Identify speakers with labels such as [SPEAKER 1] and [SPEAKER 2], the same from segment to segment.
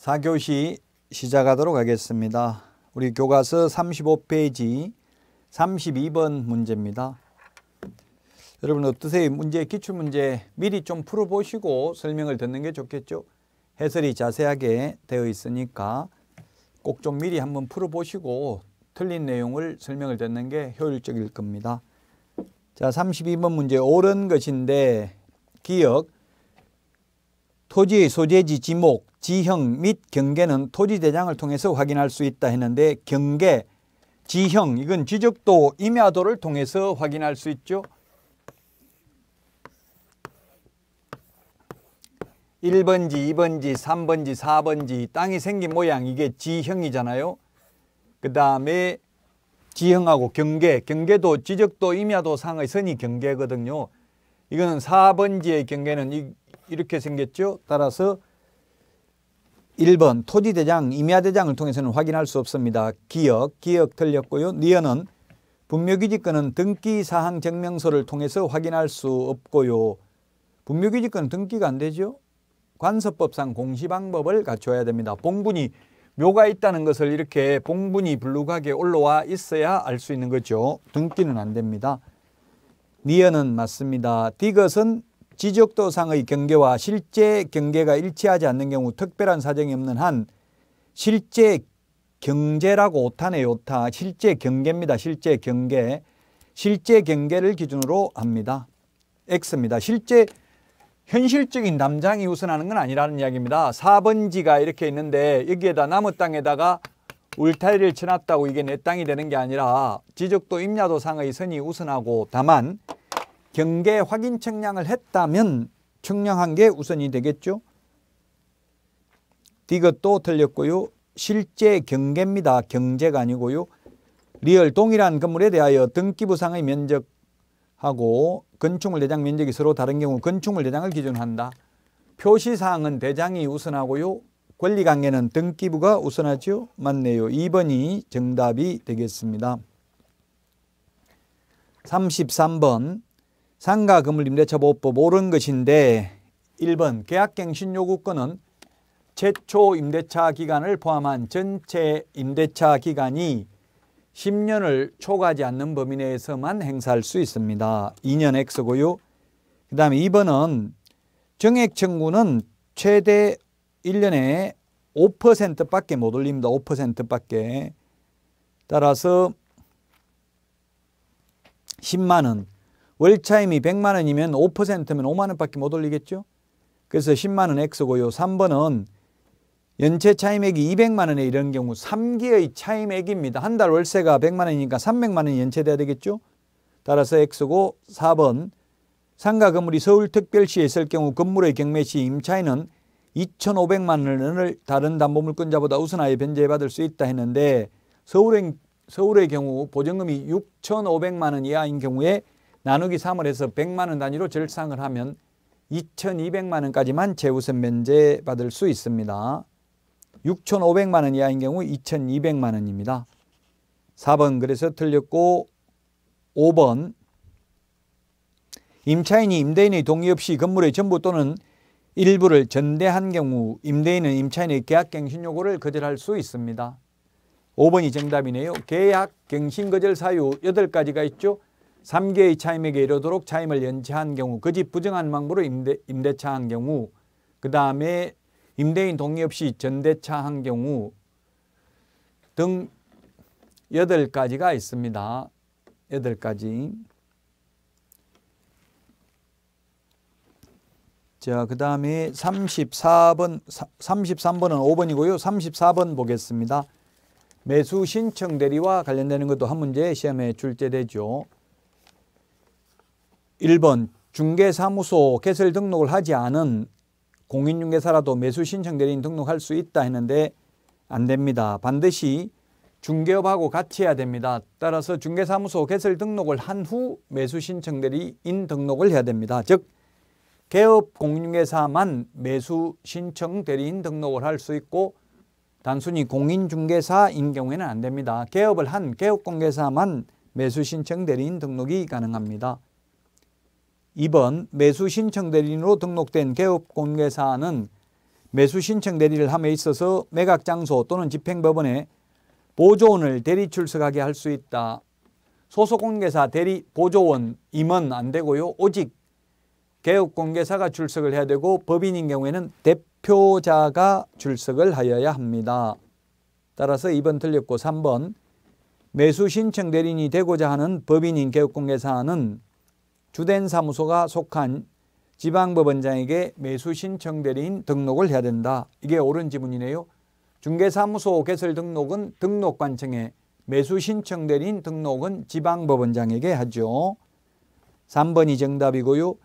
[SPEAKER 1] 4교시 시작하도록 하겠습니다. 우리 교과서 35페이지 32번 문제입니다. 여러분 어떠세요? 문제 기출 문제 미리 좀 풀어보시고 설명을 듣는 게 좋겠죠? 해설이 자세하게 되어 있으니까 꼭 좀 미리 한번 풀어보시고 틀린 내용을 설명을 듣는 게 효율적일 겁니다. 자, 32번 문제 옳은 것인데 기억, 토지의 소재지 지목, 지형 및 경계는 토지대장을 통해서 확인할 수 있다 했는데 경계, 지형 이건 지적도, 임야도를 통해서 확인할 수 있죠. 1번지, 2번지, 3번지, 4번지 땅이 생긴 모양 이게 지형이잖아요. 그 다음에 지형하고 경계, 경계도 지적도, 임야도 상의 선이 경계거든요. 이거는 4번지의 경계는 이, 렇게 생겼죠. 따라서 1번 토지대장, 임야대장을 통해서는 확인할 수 없습니다. 기억, 기억 틀렸고요. 니어은 분묘기지권은 등기사항 증명서를 통해서 확인할 수 없고요. 분묘기지권 등기가 안 되죠. 관서법상 공시방법을 갖춰야 됩니다. 봉분이 묘가 있다는 것을 이렇게 봉분이 불룩하게 올라와 있어야 알 수 있는 거죠. 등기는 안 됩니다. 니어은 맞습니다. 디것은 지적도상의 경계와 실제 경계가 일치하지 않는 경우 특별한 사정이 없는 한 실제 경제라고 오타네 오타 실제 경계입니다. 실제 경계 실제 경계를 기준으로 합니다. X입니다. 실제 현실적인 담장이 우선하는 건 아니라는 이야기입니다. 4번지가 이렇게 있는데 여기에다 나무 땅에다가 울타리를 쳐놨다고 이게 내 땅이 되는 게 아니라 지적도 임야도상의 선이 우선하고 다만 경계 확인 측량을 했다면 측량한 게 우선이 되겠죠. 이것도 틀렸고요. 실제 경계입니다. 경제가 아니고요. 리얼 동일한 건물에 대하여 등기부상의 면적하고 건축물 대장 면적이 서로 다른 경우 건축물 대장을 기준 한다. 표시사항은 대장이 우선하고요. 권리관계는 등기부가 우선하죠. 맞네요. 2번이 정답이 되겠습니다. 33번 상가 건물 임대차보호법 옳은 것인데 1번 계약갱신 요구권은 최초 임대차 기간을 포함한 전체 임대차 기간이 10년을 초과하지 않는 범위 내에서만 행사할 수 있습니다. 2년 X고요. 그 다음에 2번은 정액 청구는 최대 1년에 5%밖에 못 올립니다. 5%밖에. 따라서 10만 원. 월차임이 100만 원이면 5%면 5만 원밖에 못 올리겠죠. 그래서 10만 원 X고요. 3번은 연체 차임액이 200만 원에 이런 경우 3기의 차임액입니다. 한 달 월세가 100만 원이니까 300만 원이 연체돼야 되겠죠. 따라서 X고 4번 상가 건물이 서울특별시에 있을 경우 건물의 경매 시 임차인은 2,500만 원을 다른 담보물권자보다 우선하여 변제받을 수 있다 했는데 서울의, 서울의 경우 보증금이 6,500만 원 이하인 경우에 나누기 3을 해서 100만 원 단위로 절상을 하면 2,200만 원까지만 재우선 면제받을 수 있습니다. 6,500만 원 이하인 경우 2,200만 원입니다. 4번 그래서 틀렸고 5번 임차인이 임대인의 동의 없이 건물의 전부 또는 일부를 전대한 경우 임대인은 임차인의 계약갱신 요구를 거절할 수 있습니다. 5번이 정답이네요. 계약갱신 거절 사유 8가지가 있죠. 3개의 차임에게 이르도록 차임을 연체한 경우 그 집 부정한 방법으로 임대, 임대차한 경우 그 다음에 임대인 동의 없이 전대차한 경우 등8 가지가 있습니다. 여 가지. 자, 그 다음에 34번, 33번은 5번이고요. 34번 보겠습니다. 매수 신청 대리와 관련되는 것도 한 문제 시험에 출제되죠. 1번 중개사무소 개설 등록을 하지 않은 공인중개사라도 매수 신청 대리인 등록할 수 있다 했는데 안 됩니다. 반드시 중개업하고 같이 해야 됩니다. 따라서 중개사무소 개설 등록을 한 후 매수 신청 대리인 등록을 해야 됩니다. 즉 개업 공인중개사만 매수 신청 대리인 등록을 할 수 있고 단순히 공인중개사인 경우에는 안 됩니다. 개업을 한 개업공개사만 매수 신청 대리인 등록이 가능합니다. 2번 매수 신청 대리인으로 등록된 개업 공개사는 매수 신청 대리를 함에 있어서 매각 장소 또는 집행법원에 보조원을 대리 출석하게 할 수 있다. 소속 공개사 대리 보조원 임원 안 되고요. 오직 개업 공개사가 출석을 해야 되고 법인인 경우에는 대표자가 출석을 하여야 합니다. 따라서 2번 틀렸고 3번 매수 신청 대리인이 되고자 하는 법인인 개업 공개사는 주된 사무소가 속한 지방법원장에게 매수 신청 대리인 등록을 해야 된다. 이게 옳은 지문이네요. 중개사무소 개설 등록은 등록관청에 매수 신청 대리인 등록은 지방법원장에게 하죠. 3번이 정답이고요.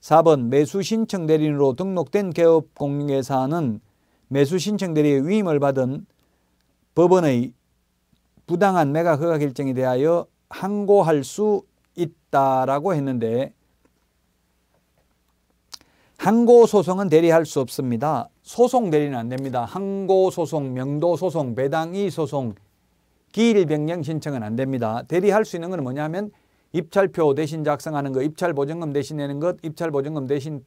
[SPEAKER 1] 4번 매수 신청 대리인으로 등록된 개업 공인회사는 매수 신청 대리의 위임을 받은 법원의 부당한 매각 허가 결정에 대하여 항고할 수 있다라고 했는데 항고 소송은 대리할 수 없습니다. 소송 대리는 안 됩니다. 항고 소송, 명도 소송, 배당이 소송, 기일 변경 신청은 안 됩니다. 대리할 수 있는 건 뭐냐면 입찰표 대신 작성하는 거, 입찰 보증금 대신 내는 것, 입찰 보증금 대신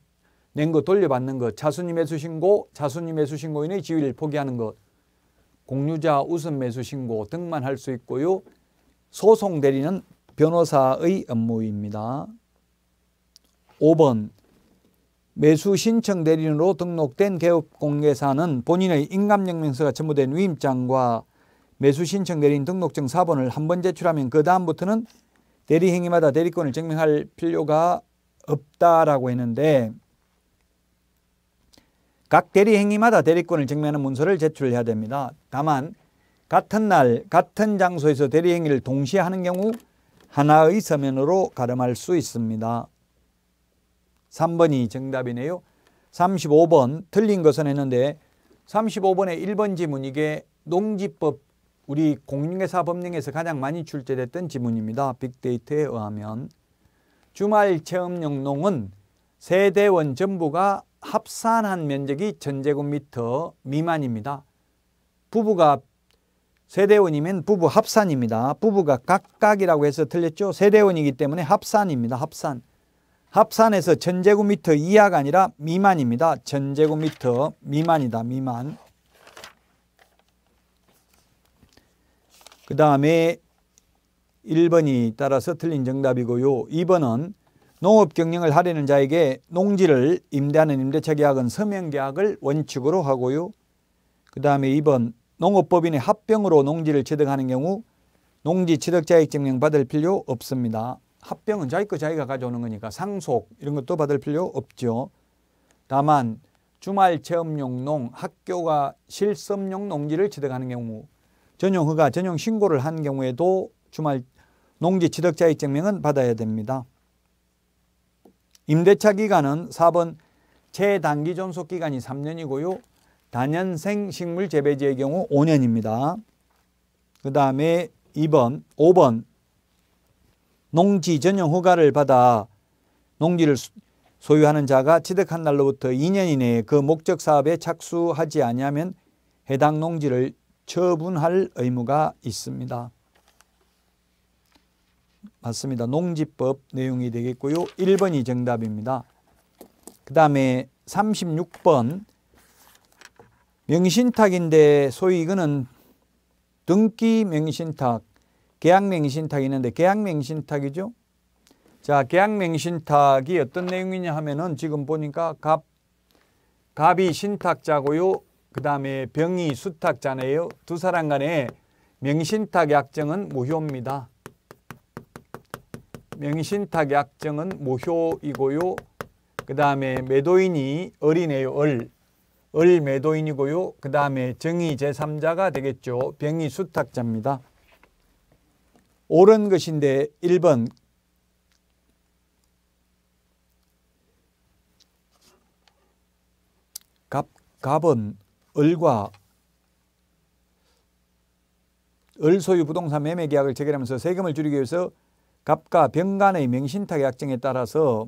[SPEAKER 1] 낸거 돌려받는 것, 자수님 매수 신고, 자수님 매수 신고인의 지위를 포기하는 것, 공유자 우선 매수 신고 등만 할 수 있고요. 소송 대리는 변호사의 업무입니다. 5번 매수 신청 대리인으로 등록된 개업공개사는 본인의 인감증명서가 첨부된 위임장과 매수 신청 대리인 등록증 사본을 한 번 제출하면 그 다음부터는 대리 행위마다 대리권을 증명할 필요가 없다라고 했는데 각 대리 행위마다 대리권을 증명하는 문서를 제출해야 됩니다. 다만 같은 날 같은 장소에서 대리 행위를 동시에 하는 경우 하나의 서면으로 가름할 수 있습니다. 3번이 정답이네요. 35번 틀린 것은 했는데 35번의 1번 지문 이게 농지법 우리 공인회사 법령에서 가장 많이 출제됐던 지문입니다. 빅데이터에 의하면 주말 체험용 농은 세대원 전부가 합산한 면적이 전제곱미터 미만입니다. 부부가 세대원이면 부부 합산입니다. 부부가 각각이라고 해서 틀렸죠. 세대원이기 때문에 합산입니다. 합산. 합산에서 전제곱미터 이하가 아니라 미만입니다. 전제곱미터 미만이다. 미만. 그 다음에 1번이 따라서 틀린 정답이고요. 2번은 농업경영을 하려는 자에게 농지를 임대하는 임대차 계약은 서명계약을 원칙으로 하고요. 그 다음에 2번 농업법인의 합병으로 농지를 취득하는 경우 농지 취득자익 증명 받을 필요 없습니다. 합병은 자기 거 자기가 가져오는 거니까 상속 이런 것도 받을 필요 없죠. 다만 주말 체험용 농, 학교가 실습용 농지를 취득하는 경우 전용 허가, 전용 신고를 한 경우에도 주말 농지 취득자액 증명은 받아야 됩니다. 임대차 기간은 4번 재단기 존속 기간이 3년이고요. 단연생 식물 재배지의 경우 5년입니다. 그 다음에 2번, 5번 농지 전용 허가를 받아 농지를 소유하는 자가 취득한 날로부터 2년 이내에 그 목적 사업에 착수하지 아니하면 해당 농지를 처분할 의무가 있습니다. 맞습니다. 농지법 내용이 되겠고요. 1번이 정답입니다. 그 다음에 36번 명신탁인데 소위 이거는 등기 명신탁, 계약 명신탁이 있는데 계약 명신탁이죠. 자, 계약 명신탁이 어떤 내용이냐 하면은 지금 보니까 갑 갑이 신탁자고요. 그다음에 병이 수탁자네요. 두 사람 간의 명신탁 약정은 무효입니다. 명신탁 약정은 무효이고요. 그 다음에 매도인이 어린애요. 얼. 을 매도인이고요. 그 다음에 정이 제3자가 되겠죠. 병이 수탁자입니다. 옳은 것인데 1번 갑, 갑은 을과 을 소유 부동산 매매 계약을 체결하면서 세금을 줄이기 위해서 갑과 병간의 명신탁 약정에 따라서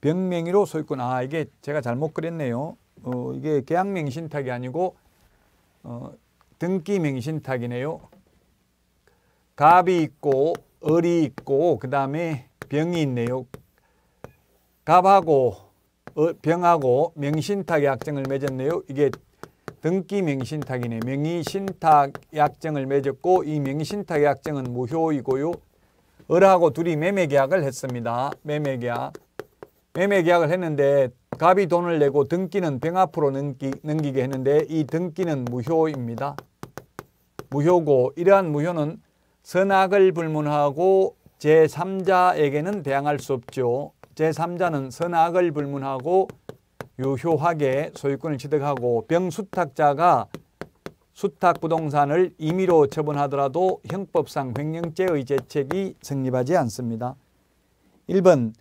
[SPEAKER 1] 병명의로 소유권 아 이게 제가 잘못 그렸네요 어, 이게 계약명신탁이 아니고 어, 등기명신탁이네요. 갑이 있고 을이 있고 그 다음에 병이 있네요. 갑하고 어, 병하고 명신탁 약정을 맺었네요. 이게 등기 명신탁이네. 명의신탁 약정을 맺었고 이 명의신탁 약정은 무효이고요. 을하고 둘이 매매계약을 했습니다. 매매계약. 매매 계약을 했는데 갑이 돈을 내고 등기는 병 앞으로 넘기, 넘기게 했는데 이 등기는 무효입니다. 무효고 이러한 무효는 선악을 불문하고 제3자에게는 대항할 수 없죠. 제3자는 선악을 불문하고 유효하게 소유권을 취득하고 병수탁자가 수탁부동산을 임의로 처분하더라도 형법상 횡령죄의 제책이 성립하지 않습니다. 1번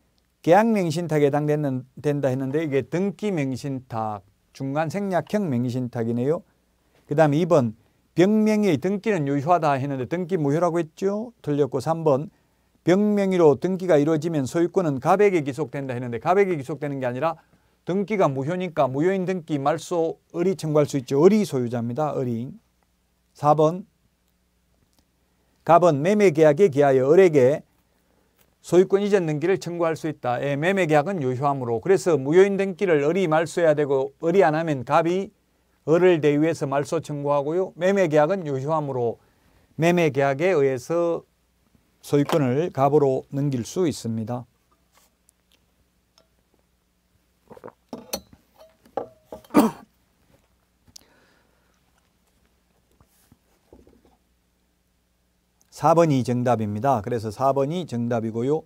[SPEAKER 1] 계약명신탁에 해당된다 했는데 이게 등기명신탁, 중간생략형 명신탁이네요. 그 다음에 2번 병명의 등기는 유효하다 했는데 등기 무효라고 했죠. 틀렸고 3번 병명의로 등기가 이루어지면 소유권은 가백에 기속된다 했는데 가백에 기속되는 게 아니라 등기가 무효니까 무효인 등기 말소 을이 청구할 수 있죠. 을이 소유자입니다. 을이. 4번 갑은 매매계약에 기하여 을에게 소유권 이전 등기를 청구할 수 있다. 예, 매매 계약은 유효하므로 그래서 무효인 등기를 어리 말소해야 되고 어리 안 하면 갑이 어를 대위해서 말소 청구하고요. 매매 계약은 유효하므로 매매 계약에 의해서 소유권을 갑으로 넘길 수 있습니다. 4번이 정답입니다. 그래서 4번이 정답이고요.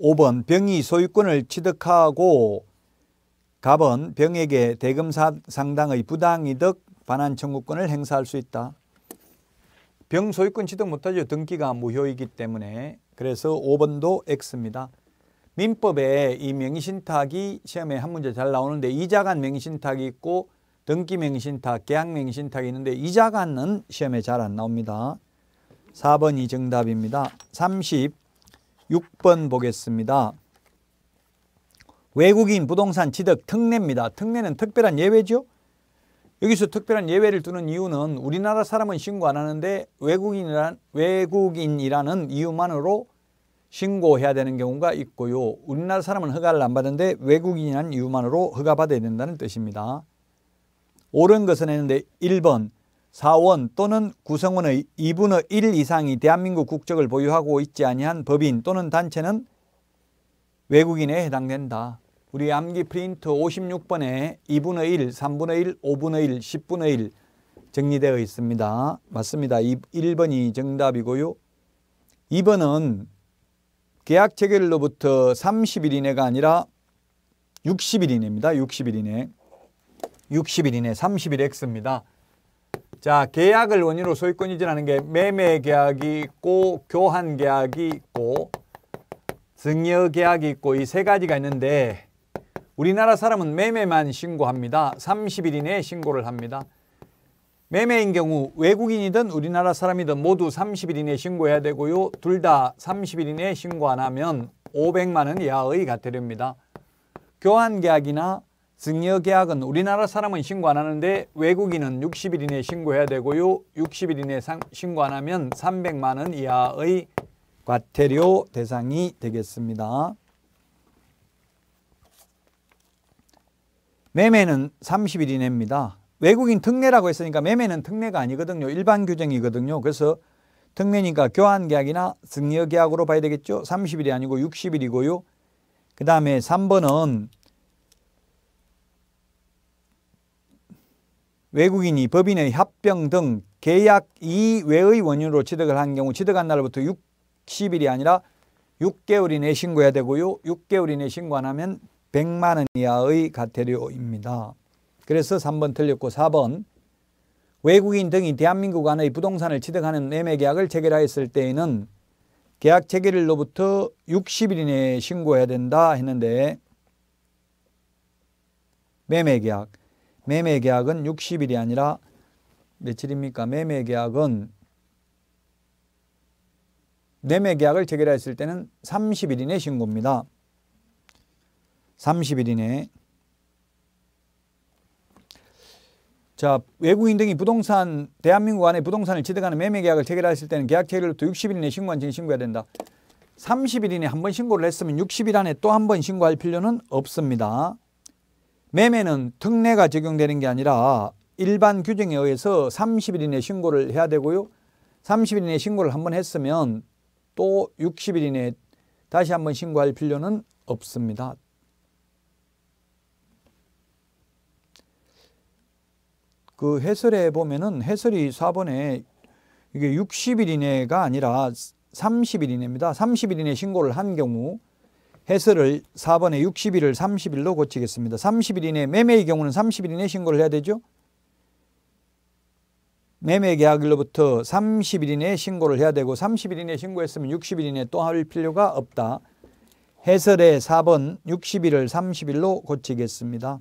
[SPEAKER 1] 5번 병이 소유권을 취득하고 갑은 병에게 대금 상당의 부당이득 반환 청구권을 행사할 수 있다. 병 소유권 취득 못하죠. 등기가 무효이기 때문에 그래서 5번도 X입니다. 민법에 이 명의신탁이 시험에 한 문제 잘 나오는데 이자간 명의신탁이 있고 등기 명의신탁, 계약 명의신탁이 있는데 이자간은 시험에 잘 안 나옵니다. 4번이 정답입니다. 36번 보겠습니다. 외국인 부동산 취득 특례입니다. 특례는 특별한 예외죠. 여기서 특별한 예외를 두는 이유는 우리나라 사람은 신고 안 하는데 외국인이란, 외국인이라는 이유만으로 신고해야 되는 경우가 있고요. 우리나라 사람은 허가를 안 받는데 외국인이라는 이유만으로 허가받아야 된다는 뜻입니다. 옳은 것은 했는데 1번 사원 또는 구성원의 2분의 1 이상이 대한민국 국적을 보유하고 있지 아니한 법인 또는 단체는 외국인에 해당된다. 우리 암기 프린트 56번에 2분의 1, 3분의 1, 5분의 1, 10분의 1 정리되어 있습니다. 맞습니다. 1번이 정답이고요. 2번은 계약 체결로부터 30일 이내가 아니라 60일 이내입니다. 60일 이내. 60일 이내 30일 X입니다. 자, 계약을 원인으로 소유권 이전하는 게 매매 계약이 있고 교환 계약이 있고 증여 계약이 있고 이 세 가지가 있는데 우리나라 사람은 매매만 신고합니다. 30일 이내에 신고를 합니다. 매매인 경우 외국인이든 우리나라 사람이든 모두 30일 이내에 신고해야 되고요. 둘 다 30일 이내에 신고 안 하면 500만 원 이하의 과태료입니다. 교환 계약이나 증여 계약은 우리나라 사람은 신고 안 하는데 외국인은 60일 이내에 신고해야 되고요. 60일 이내에 신고 안 하면 300만 원 이하의 과태료 대상이 되겠습니다. 매매는 30일 이내입니다. 외국인 특례라고 했으니까 매매는 특례가 아니거든요. 일반 규정이거든요. 그래서 특례니까 교환계약이나 증여계약으로 봐야 되겠죠. 30일이 아니고 60일이고요. 그 다음에 3번은 외국인이 법인의 합병 등 계약 이외의 원인으로 취득을 한 경우 취득한 날부터 60일이 아니라 6개월 이내 신고해야 되고요. 6개월 이내 신고 안 하면 100만 원 이하의 과태료입니다. 그래서 3번 틀렸고 4번 외국인 등이 대한민국 안의 부동산을 취득하는 매매계약을 체결하였을 때에는 계약 체결일로부터 60일 이내에 신고해야 된다 했는데 매매계약 매매 계약은 60일이 아니라 며칠입니까? 매매 계약은 매매 계약을 체결했을 때는 30일 이내 신고입니다. 30일 이내. 자, 외국인 등이 부동산 대한민국 안에 부동산을 취득하는 매매 계약을 체결했을 때는 계약 체결로부터 60일 이내 신고한 증 신고해야 된다. 30일 이내 한 번 신고를 했으면 60일 안에 또 한 번 신고할 필요는 없습니다. 매매는 특례가 적용되는 게 아니라 일반 규정에 의해서 30일 이내 신고를 해야 되고요. 30일 이내 신고를 한번 했으면 또 60일 이내 다시 한번 신고할 필요는 없습니다. 그 해설에 보면은 해설이 4번에 이게 60일 이내가 아니라 30일 이내입니다. 30일 이내 신고를 한 경우 해설을 4번에 60일을 30일로 고치겠습니다. 30일 이내 매매의 경우는 30일 이내 신고를 해야 되죠. 매매 계약일로부터 30일 이내 신고를 해야 되고 30일 이내 신고했으면 60일 이내또 할 필요가 없다. 해설의 4번 60일을 30일로 고치겠습니다.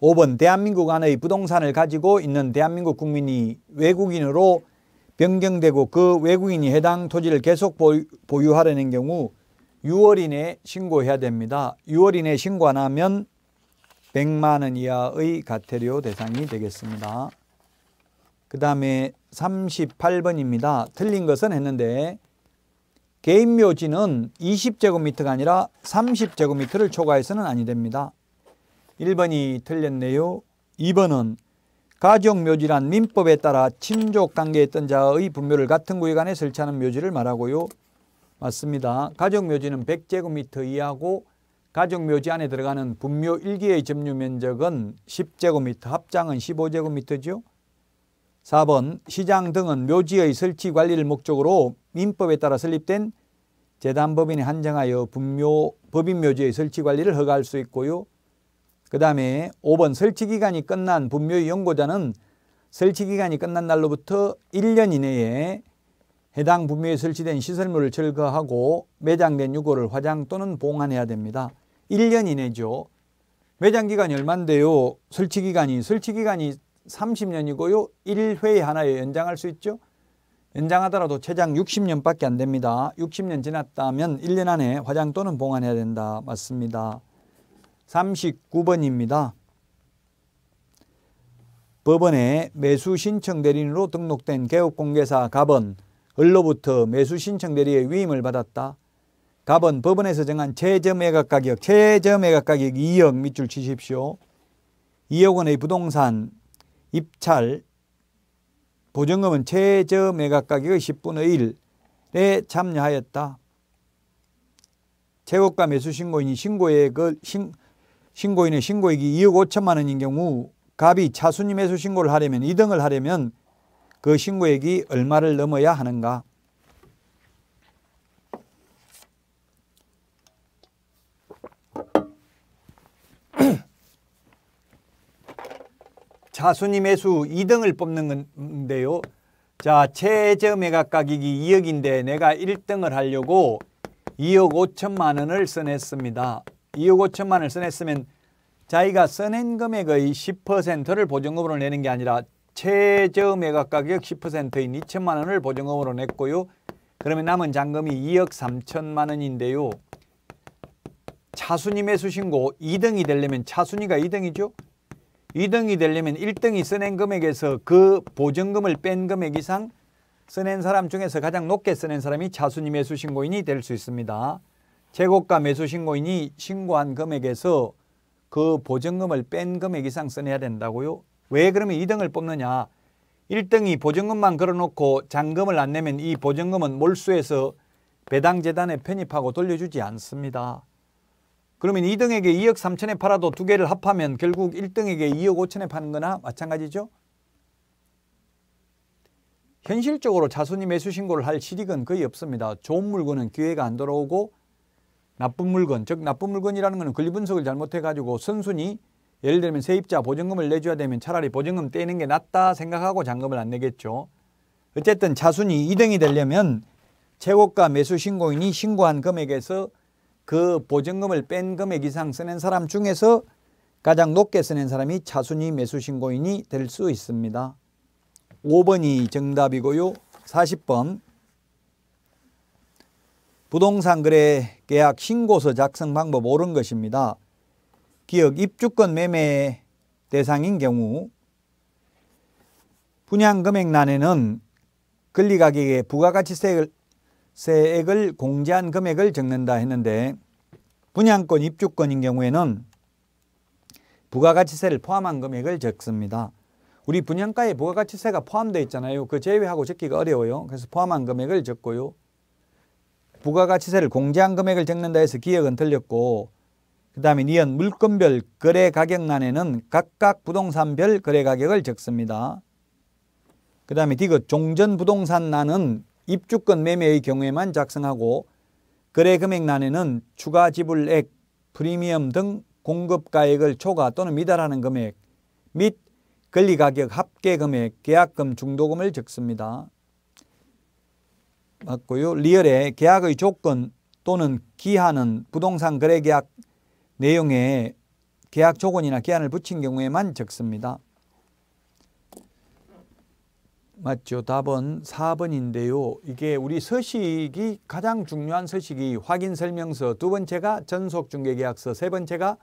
[SPEAKER 1] 5번 대한민국 안의 부동산을 가지고 있는 대한민국 국민이 외국인으로 변경되고 그 외국인이 해당 토지를 계속 보유하려는 경우 6월 이내 신고해야 됩니다. 6월 이내 신고 안 하면 100만 원 이하의 가태료 대상이 되겠습니다. 그 다음에 38번입니다. 틀린 것은 했는데 개인 묘지는 20제곱미터가 아니라 30제곱미터를 초과해서는 아니 됩니다. 1번이 틀렸네요. 2번은 가족묘지란 민법에 따라 친족 관계에 있던 자의 분묘를 같은 구역안에 설치하는 묘지를 말하고요. 맞습니다. 가족묘지는 100제곱미터 이하고 가족묘지 안에 들어가는 분묘 1기의 점유 면적은 10제곱미터, 합장은 15제곱미터죠. 4번 시장 등은 묘지의 설치 관리를 목적으로 민법에 따라 설립된 재단법인이 한정하여 분묘 법인묘지의 설치 관리를 허가할 수 있고요. 그 다음에 5번 설치기간이 끝난 분묘의 연고자는 설치기간이 끝난 날로부터 1년 이내에 해당 분묘에 설치된 시설물을 철거하고 매장된 유골을 화장 또는 봉안해야 됩니다. 1년 이내죠. 매장기간이 얼만데요? 설치기간이 설치기간이 30년이고요. 1회 에 하나에 연장할 수 있죠. 연장하더라도 최장 60년밖에 안 됩니다. 60년 지났다면 1년 안에 화장 또는 봉안해야 된다. 맞습니다. 39번입니다. 법원에 매수 신청 대리인으로 등록된 개업공개사 갑은 을로부터 매수 신청 대리의 위임을 받았다. 갑은 법원에서 정한 최저 매각 가격, 최저 매각 가격 2억 밑줄 치십시오. 2억 원의 부동산 입찰 보증금은 최저 매각 가격의 10분의 1에 참여하였다. 최고가 매수 신고인이 신고액을 신, 신고인의 신고액이 2억 5천만 원인 경우 갑이 차순위 매수 신고를 하려면 이등을 하려면 그 신고액이 얼마를 넘어야 하는가? 자순위 매수 2등을 뽑는 건데요. 자, 최저 매각 가격이 2억인데 내가 1등을 하려고 2억 5천만 원을 써냈습니다. 2억 5천만을 써냈으면 자기가 써낸 금액의 10%를 보증금으로 내는 게 아니라 최저 매각 가격 10%인 2천만 원을 보증금으로 냈고요. 그러면 남은 잔금이 2억 3천만 원인데요. 차순위 매수신고 2등이 되려면 차순위가 2등이죠. 2등이 되려면 1등이 써낸 금액에서 그 보증금을 뺀 금액 이상 써낸 사람 중에서 가장 높게 써낸 사람이 차순위 매수신고인이 될 수 있습니다. 재고가 매수 신고인이 신고한 금액에서 그 보증금을 뺀 금액 이상 써내야 된다고요? 왜 그러면 2등을 뽑느냐? 1등이 보증금만 걸어놓고 잔금을 안 내면 이 보증금은 몰수해서 배당재단에 편입하고 돌려주지 않습니다. 그러면 2등에게 2억 3천에 팔아도 두 개를 합하면 결국 1등에게 2억 5천에 파는 거나 마찬가지죠? 현실적으로 자손이 매수 신고를 할 실익은 거의 없습니다. 좋은 물건은 기회가 안 들어오고 나쁜 물건, 즉 나쁜 물건이라는 것은 권리분석을 잘못해가지고 선순위 예를 들면 세입자 보증금을 내줘야 되면 차라리 보증금 떼는 게 낫다 생각하고 잔금을 안 내겠죠. 어쨌든 차순위 2등이 되려면 최고가 매수 신고인이 신고한 금액에서 그 보증금을 뺀 금액 이상 쓰는 사람 중에서 가장 높게 쓰는 사람이 차순위 매수 신고인이 될 수 있습니다. 5번이 정답이고요. 40번 부동산 거래 계약 신고서 작성 방법 옳은 것입니다. 기업 입주권 매매 대상인 경우 분양 금액란에는 권리가격에 부가가치세액을 공제한 금액을 적는다 했는데 분양권 입주권인 경우에는 부가가치세를 포함한 금액을 적습니다. 우리 분양가에 부가가치세가 포함되어 있잖아요. 그 제외하고 적기가 어려워요. 그래서 포함한 금액을 적고요. 부가가치세를 공제한 금액을 적는다 해서 기억은 틀렸고 그 다음에 니은 물건별 거래 가격란에는 각각 부동산별 거래 가격을 적습니다. 그 다음에 디귿 종전 부동산란은 입주권 매매의 경우에만 작성하고 거래 금액란에는 추가 지불액, 프리미엄 등 공급가액을 초과 또는 미달하는 금액 및 권리가격 합계 금액, 계약금 중도금을 적습니다. 맞고요. 리얼의 계약의 조건 또는 기한은 부동산 거래 계약 내용에 계약 조건이나 기한을 붙인 경우에만 적습니다. 맞죠. 답은 4번인데요. 이게 우리 서식이 가장 중요한 서식이 확인 설명서, 두 번째가 전속 중개 계약서, 세 번째가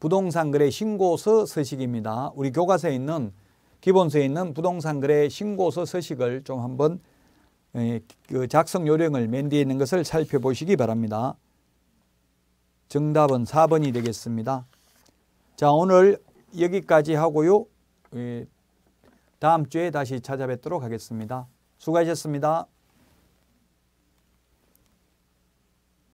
[SPEAKER 1] 부동산 거래 신고서 서식입니다. 우리 교과서에 있는 기본서에 있는 부동산 거래 신고서 서식을 좀 한번 예, 그 작성 요령을 맨 뒤에 있는 것을 살펴보시기 바랍니다. 정답은 4번이 되겠습니다. 자 오늘 여기까지 하고요. 예, 다음 주에 다시 찾아뵙도록 하겠습니다. 수고하셨습니다.